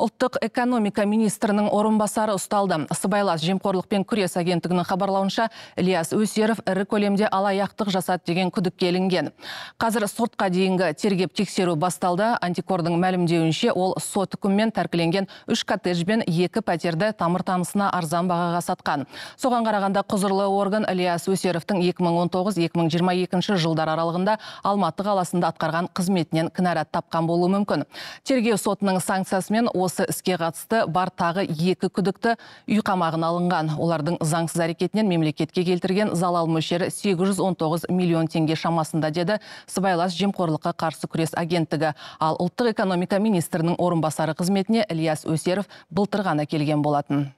ұлттық экономика министрінің орынбасары ұсталды сыбайлас жемқорлықпен күрес агенттігінің хабарлауынша ілияс өсеров ірі көлемде алаяқтық жасады деген күдікке келінген қазір сотқа дейінгі тергеп тексеру басталды антикордың мәлімдеуінше ол сот үкімімен тәркіленген үш коттедж бен екі пәтерді тамыр танысына арзан бағаға сатқан соған қарағанда құзырлы орган ілияс өсеровтің 2019-2022 жылдар аралығында алматы қаласында атқарған қызметінен кінәрат тапқан болуы мүмкін тергеу сотының санкциясымен осы іске қатысты бар тағы екі күдікті үй қамағына алынған олардың заңсыз әрекетінен мемлекетке келтірген залал мөлшері 819 миллион теңге шамасында деді сыбайлас жемқорлыққа қарсы күрес агенттігі ал ұлттық экономика министрінің орынбасары қызметіне ілияс өсеров былтыр ғана келген болатын